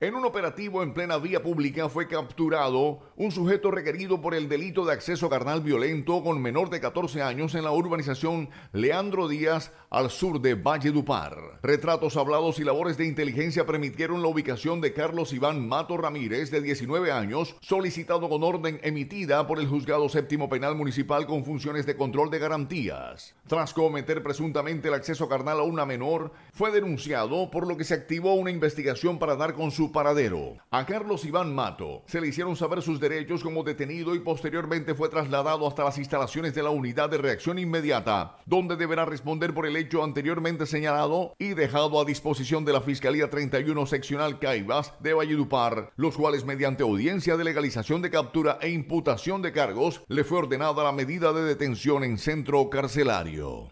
En un operativo en plena vía pública fue capturado un sujeto requerido por el delito de acceso carnal violento con menor de 14 años en la urbanización Leandro Díaz al sur de Valle Valledupar. Retratos hablados y labores de inteligencia permitieron la ubicación de Carlos Iván Mato Ramírez de 19 años, solicitado con orden emitida por el juzgado séptimo penal municipal con funciones de control de garantías. Tras cometer presuntamente el acceso carnal a una menor, fue denunciado por lo que se activó una investigación para dar con su paradero. A Carlos Iván Mato se le hicieron saber sus derechos como detenido y posteriormente fue trasladado hasta las instalaciones de la Unidad de Reacción Inmediata, donde deberá responder por el hecho anteriormente señalado y dejado a disposición de la Fiscalía 31 Seccional Caibas de Valledupar, los cuales mediante audiencia de legalización de captura e imputación de cargos le fue ordenada la medida de detención en centro carcelario.